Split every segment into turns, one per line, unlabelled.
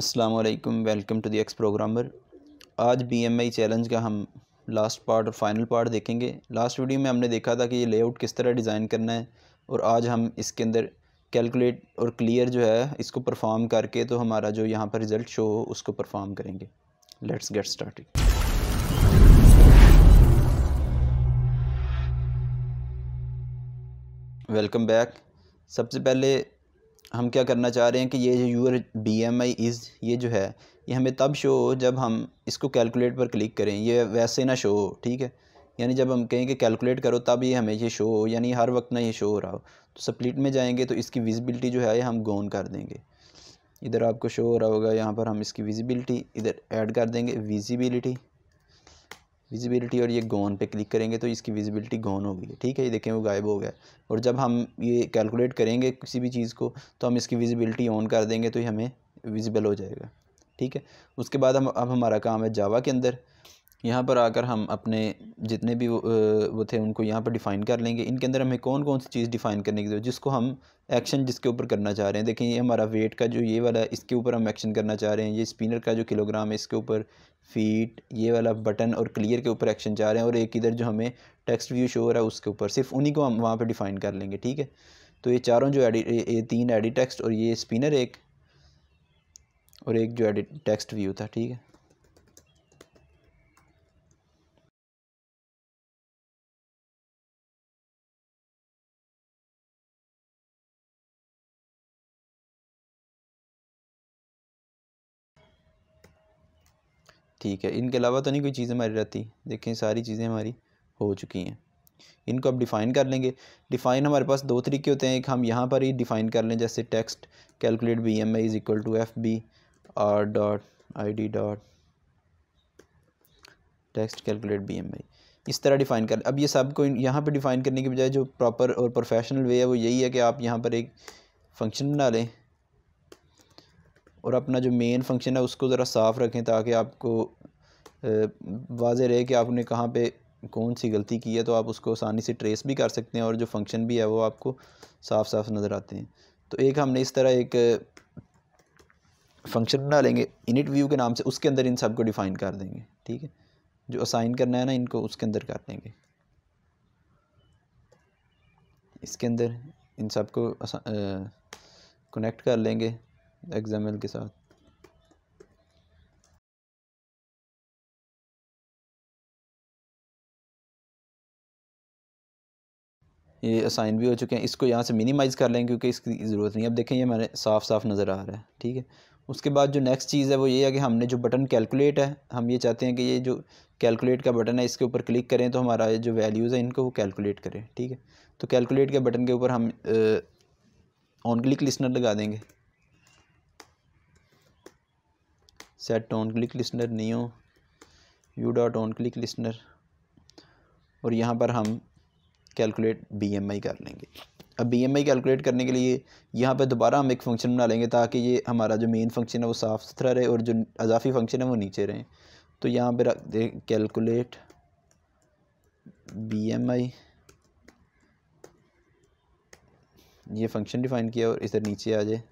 अस्सलाम वालेकुम welcome to the X programmer आज आई चैलेंज का हम लास्ट पार्ट और फाइनल पार्ट देखेंगे लास्ट वीडियो में हमने देखा था कि ये लेआउट किस तरह डिज़ाइन करना है और आज हम इसके अंदर कैलकुलेट और क्लियर जो है इसको परफॉर्म करके तो हमारा जो यहाँ पर रिज़ल्ट शो हो उसको परफॉर्म करेंगे let's get start welcome back सबसे पहले हम क्या करना चाह रहे हैं कि ये जो your B M I is ये जो है ये हमें तब शो हो जब हम इसको कैलकुलेट पर क्लिक करें ये वैसे ना शो हो ठीक है यानी जब हम कहें कि कैलकुलेट करो तब ये हमें ये शो हो यानी हर वक्त ना ये शो हो रहा हो तो स्प्लिट में जाएंगे तो इसकी विजिबिलिटी जो है ये हम गोन कर देंगे इधर आपको शो हो रहा होगा यहाँ पर हम इसकी विजिबिलिटी इधर ऐड कर देंगे विजिबिलिटी विजिबिलिटी और ये गॉन पे क्लिक करेंगे तो इसकी विजिबिलिटी गॉन हो गई है ठीक है ये देखें वो गायब हो गया और जब हम ये कैलकुलेट करेंगे किसी भी चीज़ को तो हम इसकी विजिबिलिटी ऑन कर देंगे तो ये हमें विजिबल हो जाएगा ठीक है उसके बाद हम अब हमारा काम है जावा के अंदर यहाँ पर आकर हम अपने जितने भी वो, वो थे उनको यहाँ पर डिफ़ाइन कर लेंगे इनके अंदर हमें कौन कौन सी चीज़ डिफ़ाइन करने की ज़रूरत जिसको हम एक्शन जिसके ऊपर करना चाह रहे हैं देखें ये हमारा वेट का जो ये वाला इसके ऊपर हम एक्शन करना चाह रहे हैं ये स्पिनर का जो किलोग्राम है इसके ऊपर फीट ये वाला बटन और क्लियर के ऊपर एक्शन चाह रहे हैं और एक इधर जो हमें टेक्स्ट व्यू शो हो रहा है उसके ऊपर सिर्फ उन्हीं को हम वहाँ पर डिफ़ाइन कर लेंगे ठीक है तो ये चारों जो एडिट ये तीन एडिट टेक्स्ट और ये स्पिनर एक और एक जो एडिट टेक्स्ट व्यू था ठीक है ठीक है इनके अलावा तो नहीं कोई चीज़ हमारी रहती देखें सारी चीज़ें हमारी हो चुकी हैं इनको अब डिफ़ाइन कर लेंगे डिफ़ाइन हमारे पास दो तरीके होते हैं एक हम यहाँ पर ही डिफ़ाइन कर लें जैसे text calculate B M I is equal to F B R dot I D dot text calculate B M I इस तरह डिफ़ाइन कर अब ये सब को यहाँ पर डिफ़ाइन करने के बजाय जो प्रॉपर और प्रोफेशनल वे है वो यही है कि आप यहाँ पर एक फंक्शन बना लें और अपना जो मेन फंक्शन है उसको ज़रा साफ़ रखें ताकि आपको वाजे रहे कि आपने कहाँ पे कौन सी गलती की है तो आप उसको आसानी से ट्रेस भी कर सकते हैं और जो फंक्शन भी है वो आपको साफ साफ नज़र आते हैं तो एक हमने इस तरह एक फंक्शन बना लेंगे इनिट व्यू के नाम से उसके अंदर इन सब को डिफ़ाइन कर देंगे ठीक है जो असाइन करना है ना इनको उसके अंदर कर देंगे इसके अंदर इन सब को कनेक्ट कर लेंगे एग्जाम के साथ ये असाइन भी हो चुके हैं इसको यहाँ से मिनिमाइज़ कर लें क्योंकि इसकी ज़रूरत नहीं अब देखें ये हमारे साफ साफ नज़र आ रहा है ठीक है उसके बाद जो नेक्स्ट चीज़ है वो ये है कि हमने जो बटन कैलकुलेट है हम ये चाहते हैं कि ये जो कैलकुलेट का बटन है इसके ऊपर क्लिक करें तो हमारा जो वैल्यूज़ है इनको वो कैलकुलेट करें ठीक है तो कैलकुलेट के बटन के ऊपर हम ऑन क्लिक लिसनर लगा देंगे set on click listener new view dot on click listener और यहाँ पर हम कैलकुलेट बीएमआई कर लेंगे अब बीएमआई कैलकुलेट करने के लिए यहाँ पे दोबारा हम एक फ़ंक्शन बना लेंगे ताकि ये हमारा जो मेन फंक्शन है वो साफ़ सुथरा रहे और जो अजाफी फंक्शन है वो नीचे रहें तो यहाँ पर कैलकुलेट बी एम आई ये फंक्शन डिफाइन किया और इधर नीचे आ जाए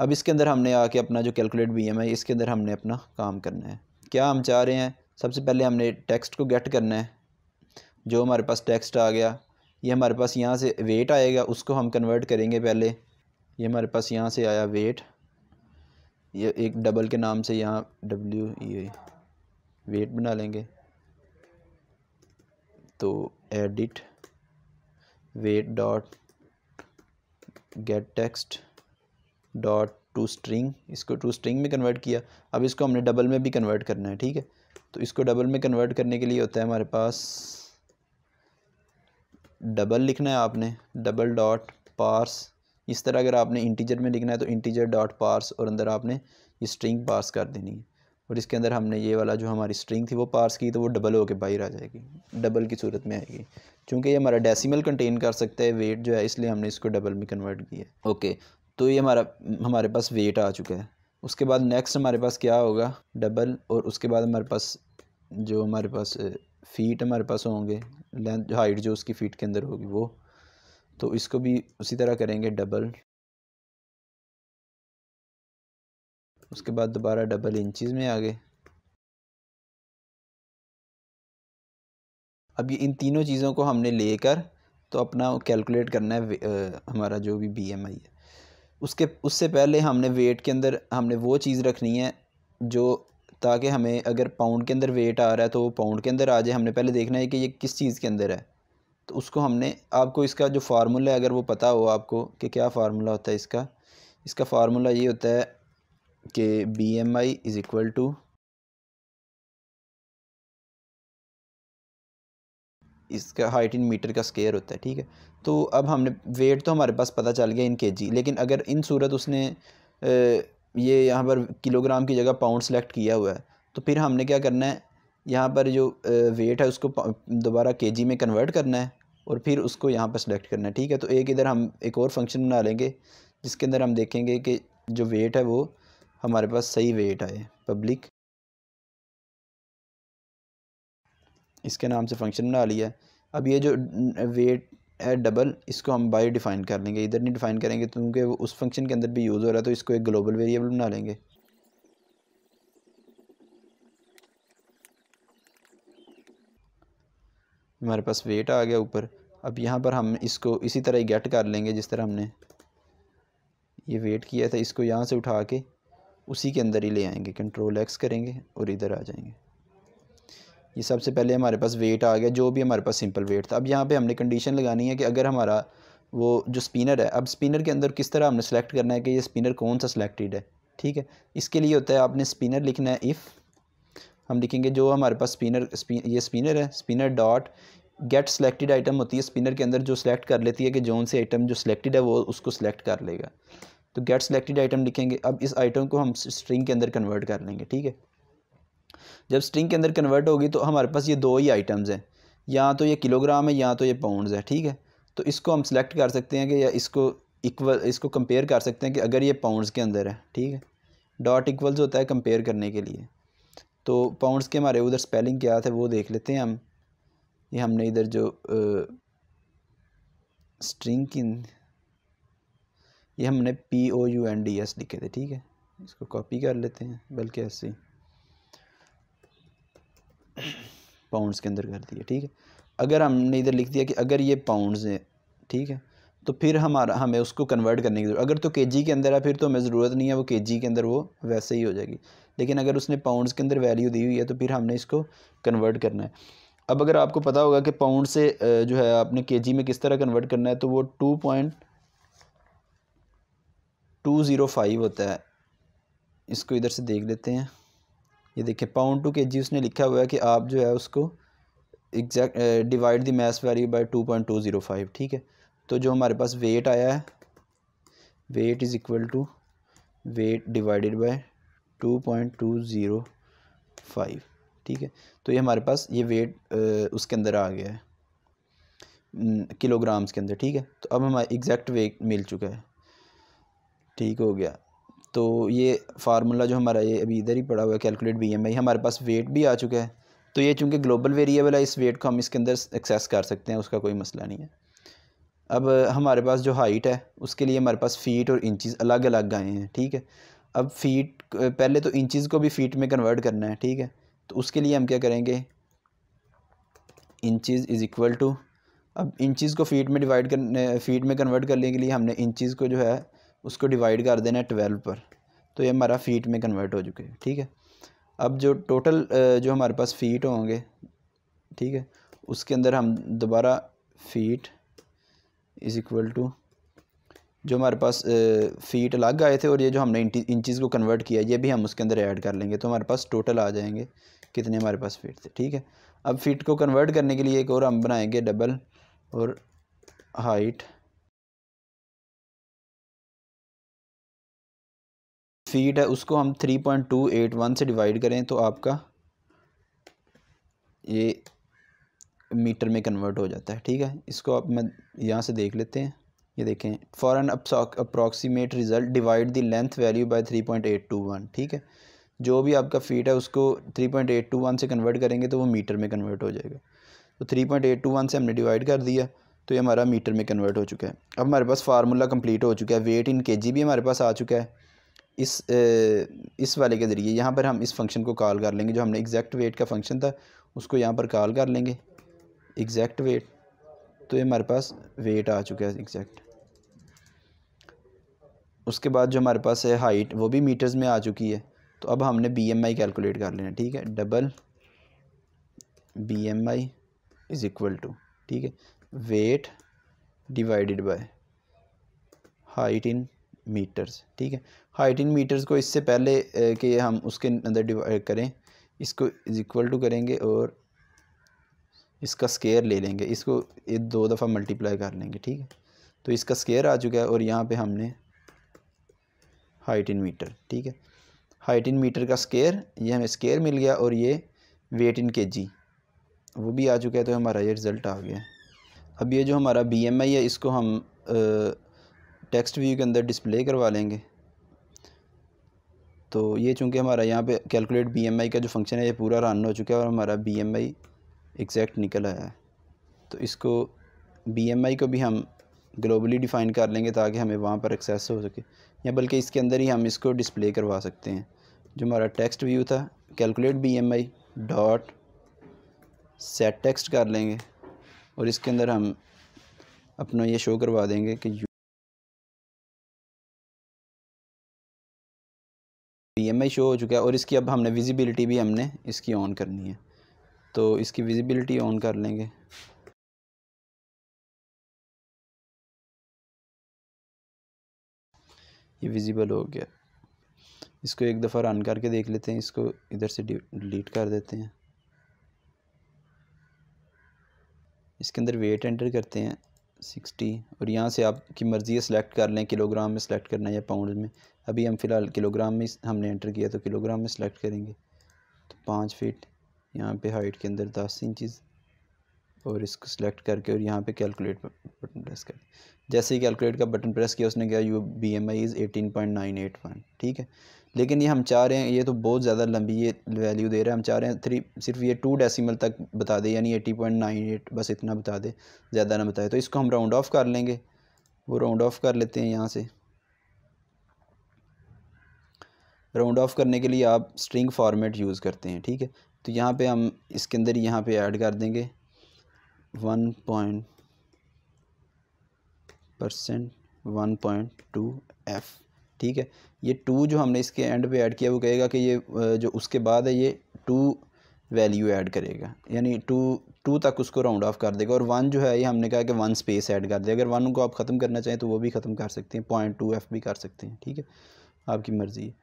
अब इसके अंदर हमने आके अपना जो कैलकुलेट बी एम आई इसके अंदर हमने अपना काम करना है क्या हम चाह रहे हैं सबसे पहले हमने टेक्स्ट को गेट करना है जो हमारे पास टेक्स्ट आ गया ये हमारे पास यहाँ से वेट आएगा उसको हम कन्वर्ट करेंगे पहले ये हमारे पास यहाँ से आया वेट ये एक डबल के नाम से यहाँ डब्ल्यू ये वेट बना लेंगे तो edit weight dot get text dot to string इसको टू स्ट्रिंग में कन्वर्ट किया अब इसको हमने डबल में भी कन्वर्ट करना है ठीक है तो इसको डबल में कन्वर्ट करने के लिए होता है हमारे पास डबल लिखना है आपने डबल डॉट पार्स इस तरह अगर आपने इंटीजर में लिखना है तो इंटीजर डॉट पार्स और अंदर आपने ये स्ट्रिंग पास कर देनी है और इसके अंदर हमने ये वाला जो हमारी स्ट्रिंग थी वो पार्स की तो वो डबल होकर बाहर आ जाएगी डबल की सूरत में आएगी क्योंकि ये हमारा डेसिमल कंटेन कर सकता है वेट जो है इसलिए हमने इसको डबल में कन्वर्ट किया ओके तो ये हमारा हमारे पास वेट आ चुका है उसके बाद नेक्स्ट हमारे पास क्या होगा डबल और उसके बाद हमारे पास जो हमारे पास फीट हमारे पास होंगे लेंथ हाइट जो उसकी फ़ीट के अंदर होगी वो तो इसको भी उसी तरह करेंगे डबल उसके बाद दोबारा डबल इंचज़ में आ गए अब ये इन तीनों चीज़ों को हमने लेकर तो अपना कैलकुलेट करना है हमारा जो भी बी एम आई है उसके उससे पहले हमने वेट के अंदर हमने वो चीज़ रखनी है जो ताकि हमें अगर पाउंड के अंदर वेट आ रहा है तो वो पाउंड के अंदर आ जाए हमने पहले देखना है कि ये किस चीज़ के अंदर है तो उसको हमने आपको इसका जो फार्मूला है अगर वो पता हो आपको कि क्या फार्मूला होता है इसका इसका फार्मूला ये होता है कि B M I is equal to इसका हाइट इन मीटर का स्केयर होता है ठीक है तो अब हमने वेट तो हमारे पास पता चल गया इन के जी लेकिन अगर इन सूरत उसने ये यहाँ पर किलोग्राम की जगह पाउंड सेलेक्ट किया हुआ है तो फिर हमने क्या करना है यहाँ पर जो वेट है उसको दोबारा के जी में कन्वर्ट करना है और फिर उसको यहाँ पर सिलेक्ट करना है ठीक है तो एक इधर हम एक और फंक्शन बना लेंगे जिसके अंदर हम देखेंगे कि जो वेट है वो हमारे पास सही वेट आए पब्लिक इसके नाम से फंक्शन बना लिया अब ये जो वेट है डबल इसको हम बाई डिफ़ाइन कर लेंगे इधर नहीं डिफ़ाइन करेंगे क्योंकि उस फंक्शन के अंदर भी यूज़ हो रहा है तो इसको एक ग्लोबल वेरिएबल बना लेंगे हमारे पास वेट आ गया ऊपर अब यहाँ पर हम इसको इसी तरह गेट कर लेंगे जिस तरह हमने ये वेट किया था इसको यहाँ से उठा के उसी के अंदर ही ले आएंगे कंट्रोल एक्स करेंगे और इधर आ जाएंगे ये सबसे पहले हमारे पास वेट आ गया जो भी हमारे पास सिंपल वेट था अब यहाँ पे हमने कंडीशन लगानी है कि अगर हमारा वो जो स्पिनर है अब स्पिनर के अंदर किस तरह हमने सेलेक्ट करना है कि ये स्पिनर कौन सा सिलेक्टेड है ठीक है इसके लिए होता है आपने स्पिनर लिखना है इफ़ हम लिखेंगे जो हमारे पास स्पिनर ये स्पिनर है spinner dot get selected item होती है स्पिनर के अंदर जो सेलेक्ट कर लेती है कि जोन से आइटम जो सेलेक्टेड है वो उसको सेलेक्ट कर लेगा तो गेट सेलेक्टेड आइटम लिखेंगे अब इस आइटम को हम स्ट्रिंग के अंदर कन्वर्ट कर लेंगे ठीक है जब स्ट्रिंग के अंदर कन्वर्ट होगी तो हमारे पास ये दो ही आइटम्स हैं या तो ये किलोग्राम है या तो ये पाउंड्स है ठीक है तो इसको हम सेलेक्ट कर सकते हैं कि या इसको इक्वल इसको कंपेयर कर सकते हैं कि अगर ये पाउंड्स के अंदर है ठीक है डॉट इक्वल्स होता है कंपेयर करने के लिए तो पाउंड्स के हमारे उधर स्पेलिंग क्या था वो देख लेते हैं हम ये हमने इधर जो आ, स्ट्रिंग की ये हमने P O U N D S लिखे थे ठीक है इसको कॉपी कर लेते हैं बल्कि ऐसे ही पाउंड्स के अंदर कर दिया ठीक है अगर हमने इधर लिख दिया कि अगर ये पाउंड्स हैं ठीक है तो फिर हमारा हमें उसको कन्वर्ट करने की ज़रूरत अगर तो के जी के अंदर है फिर तो हमें ज़रूरत नहीं है वो के जी के अंदर वो वैसे ही हो जाएगी लेकिन अगर उसने पाउंड्स के अंदर वैल्यू दी हुई है तो फिर हमने इसको कन्वर्ट करना है अब अगर आपको पता होगा कि पाउंड से जो है आपने के जी में किस तरह कन्वर्ट करना है तो वो two point two zero five होता है इसको इधर से देख लेते हैं ये देखिए पाउंड टू के जी उसने लिखा हुआ है कि आप जो है उसको exact divide the mass value by two point two zero five ठीक है तो जो हमारे पास वेट आया है weight is equal to weight divided by two point two zero five ठीक है तो ये हमारे पास ये वेट उसके अंदर आ गया है किलोग्राम्स के अंदर ठीक है तो अब हमारा एग्जैक्ट वेट मिल चुका है ठीक हो गया तो ये फार्मूला जो हमारा ये अभी इधर ही पड़ा हुआ है कैलकुलेट बी एम आई हमारे पास वेट भी आ चुका है तो ये चूँकि ग्लोबल वेरिएबल है इस वेट को हम इसके अंदर एक्सेस कर सकते हैं उसका कोई मसला नहीं है अब हमारे पास जो हाइट है उसके लिए हमारे पास फ़ीट और इंचज़ अलग अलग आए हैं ठीक है अब फ़ीट पहले तो इंचज़ को भी फ़ीट में कन्वर्ट करना है ठीक है तो उसके लिए हम क्या करेंगे इंचज़ इज़ इक्वल टू अब इंचज़ को फ़ीट में डिवाइड करने फ़ीट में कन्वर्ट करने के लिए हमने इंचज़ को जो है उसको डिवाइड कर देना है ट्वेल्व पर तो ये हमारा फीट में कन्वर्ट हो चुके हैं ठीक है अब जो टोटल जो हमारे पास फीट होंगे ठीक है उसके अंदर हम दोबारा फीट इज़ इक्वल टू जो हमारे पास फीट अलग आए थे और ये जो हमने इंचज़ को कन्वर्ट किया ये भी हम उसके अंदर ऐड कर लेंगे तो हमारे पास टोटल आ जाएंगे कितने हमारे पास फीट थे ठीक है अब फीट को कन्वर्ट करने के लिए एक और हम बनाएंगे डबल और हाइट फीट है उसको हम three point two eight one से डिवाइड करें तो आपका ये मीटर में कन्वर्ट हो जाता है ठीक है इसको आप मैं यहाँ से देख लेते हैं ये देखें for an approximate result divide the length value by three point eight two one ठीक है जो भी आपका फीट है उसको three point eight two one से कन्वर्ट करेंगे तो वो मीटर में कन्वर्ट हो जाएगा तो three point eight two one से हमने डिवाइड कर दिया तो ये हमारा मीटर में कन्वर्ट हो चुका है अब हमारे पास फार्मूला कम्प्लीट हो चुका है वेट इन के जी भी हमारे पास आ चुका है इस इस वाले के ज़रिए यहाँ पर हम इस फंक्शन को कॉल कर लेंगे जो हमने एग्जैक्ट वेट का फंक्शन था उसको यहाँ पर कॉल कर लेंगे एग्जैक्ट वेट तो ये हमारे पास वेट आ चुका है एग्जैक्ट उसके बाद जो हमारे पास है हाइट वो भी मीटर्स में आ चुकी है तो अब हमने बी एम आई कैलकुलेट कर लेना ठीक है double B M I is equal to ठीक है weight divided by height in meters ठीक है हाइट इन मीटर्स को इससे पहले कि हम उसके अंदर डिवाइड करें इसको इज इक्वल टू करेंगे और इसका स्केयर ले लेंगे इसको ये दो दफ़ा मल्टीप्लाई कर लेंगे ठीक है तो इसका स्केयर आ चुका है और यहाँ पे हमने हाइट इन मीटर ठीक है हाइट इन मीटर का स्केयर ये हमें स्केयर मिल गया और ये वेट इन के जी वो भी आ चुका है तो हमारा ये रिज़ल्ट आ गया अब ये जो हमारा बी एम आई है इसको हम आ, टेक्स्ट व्यू के अंदर डिस्प्ले करवा लेंगे तो ये चूँकि हमारा यहाँ पे कैलकुलेट बीएमआई का जो फंक्शन है ये पूरा रन हो चुका है और हमारा बीएमआई एग्जैक्ट निकल आया है तो इसको बीएमआई को भी हम ग्लोबली डिफ़ाइन कर लेंगे ताकि हमें वहाँ पर एक्सेस हो सके या बल्कि इसके अंदर ही हम इसको डिस्प्ले करवा सकते हैं जो हमारा टेक्स्ट व्यू था calculate I dot set text कर लेंगे और इसके अंदर हम अपना ये शो करवा देंगे कि एम आई शो हो चुका है और इसकी अब हमने विजिबिलिटी भी हमने इसकी ऑन करनी है तो इसकी विजिबिलिटी ऑन कर लेंगे ये विजिबल हो गया इसको एक दफ़ा रन करके देख लेते हैं इसको इधर से डिलीट कर देते हैं इसके अंदर वेट एंटर करते हैं सिक्सटी और यहाँ से आपकी मर्ज़ी है सिलेक्ट कर लें किलोग्राम में सिलेक्ट करना है या पाउंड में अभी हम फ़िलहाल किलोग्राम में हमने एंटर किया तो किलोग्राम में सिलेक्ट करेंगे तो पाँच फीट यहाँ पे हाइट के अंदर दस इंचज़ और इसको सिलेक्ट करके और यहाँ पे कैलकुलेट बटन प्रेस कर जैसे ही कैलकुलेट का बटन प्रेस किया उसने कहा you B M I is eighteen point nine eight one ठीक है लेकिन ये हम चाह रहे हैं ये तो बहुत ज़्यादा लंबी ये वैल्यू दे रहे हैं हम चाह रहे हैं थ्री सिर्फ ये टू डेसिमल तक बता दे यानी एटी पॉइंट नाइन एट बस इतना बता दे ज़्यादा ना बताए तो इसको हम राउंड ऑफ कर लेंगे वो राउंड ऑफ कर लेते हैं यहाँ से राउंड ऑफ करने के लिए आप स्ट्रिंग फॉर्मेट यूज़ करते हैं ठीक है तो यहाँ पर हम इसके अंदर यहाँ पर ऐड कर देंगे one point percent one point two F ठीक है ये टू जो हमने इसके एंड पे ऐड किया वो कहेगा कि ये जो उसके बाद है ये टू वैल्यू ऐड करेगा यानी टू टू तक उसको राउंड ऑफ कर देगा और वन जो है ये हमने कहा कि वन स्पेस ऐड कर दे अगर वन को आप ख़त्म करना चाहें तो वो भी ख़त्म कर सकते हैं पॉइंट टू एफ भी कर सकते हैं ठीक है आपकी मर्ज़ी है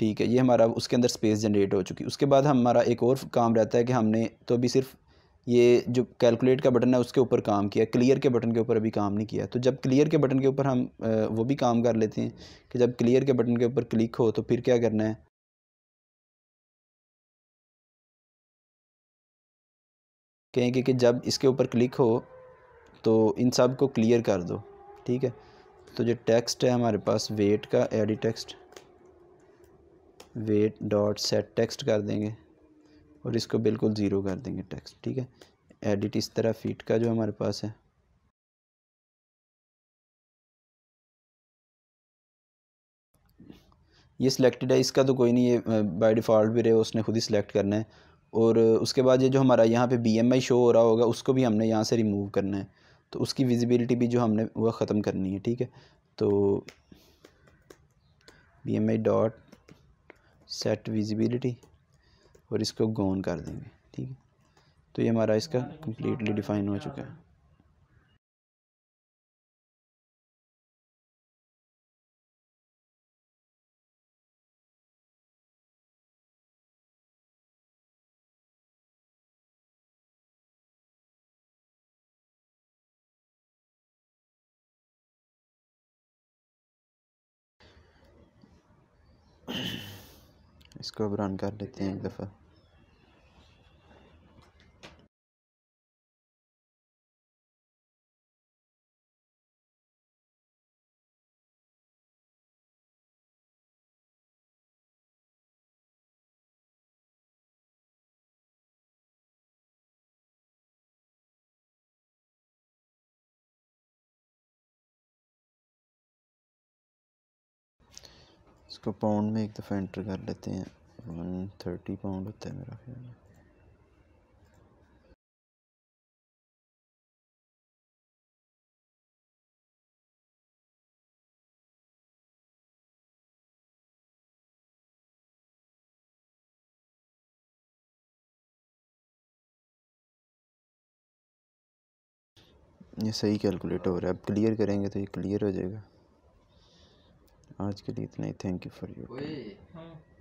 ठीक है ये हमारा उसके अंदर स्पेस जनरेट हो चुकी उसके बाद हमारा एक और काम रहता है कि हमने तो अभी सिर्फ ये जो कैलकुलेट का बटन है उसके ऊपर काम किया क्लियर के बटन के ऊपर अभी काम नहीं किया तो जब क्लियर के बटन के ऊपर हम वो भी काम कर लेते हैं कि जब क्लियर के बटन के ऊपर क्लिक हो तो फिर क्या करना है कहेंगे कि जब इसके ऊपर क्लिक हो तो इन सब को क्लियर कर दो ठीक है तो जो टेक्स्ट है हमारे पास वेट का edit text weight dot set text कर देंगे और इसको बिल्कुल ज़ीरो कर देंगे टेक्स्ट ठीक है एडिट इस तरह फीट का जो हमारे पास है ये सिलेक्टेड है इसका तो कोई नहीं ये बाय डिफ़ॉल्ट भी रहे उसने खुद ही सिलेक्ट करना है और उसके बाद ये जो हमारा यहाँ पे बीएमआई शो हो रहा होगा उसको भी हमने यहाँ से रिमूव करना है तो उसकी विजिबिलिटी भी जो हमने वह ख़त्म करनी है ठीक है तो B M I dot set visibility और इसको गौन कर देंगे ठीक है तो ये हमारा इसका कम्प्लीटली डिफ़ाइन हो चुका है इसको अब रन कर लेते हैं एक दफ़ा इसको पाउंड में एक दफ़ा एंटर कर लेते हैं वन थर्टी पाउंड होता है मेरा ख्याल ये सही कैलकुलेट हो रहा है अब क्लियर करेंगे तो ये क्लियर हो जाएगा आज के लिए इतना ही थैंक यू फॉर यू